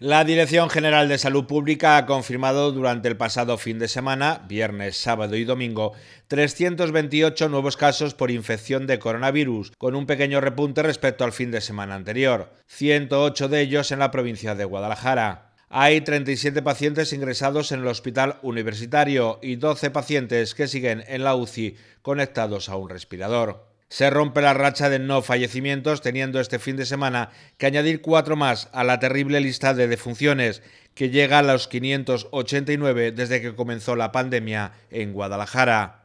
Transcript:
La Dirección General de Salud Pública ha confirmado durante el pasado fin de semana, viernes, sábado y domingo, 328 nuevos casos por infección de coronavirus, con un pequeño repunte respecto al fin de semana anterior, 108 de ellos en la provincia de Guadalajara. Hay 37 pacientes ingresados en el hospital universitario y 12 pacientes que siguen en la UCI conectados a un respirador. Se rompe la racha de no fallecimientos, teniendo este fin de semana que añadir cuatro más a la terrible lista de defunciones, que llega a los 589 desde que comenzó la pandemia en Guadalajara.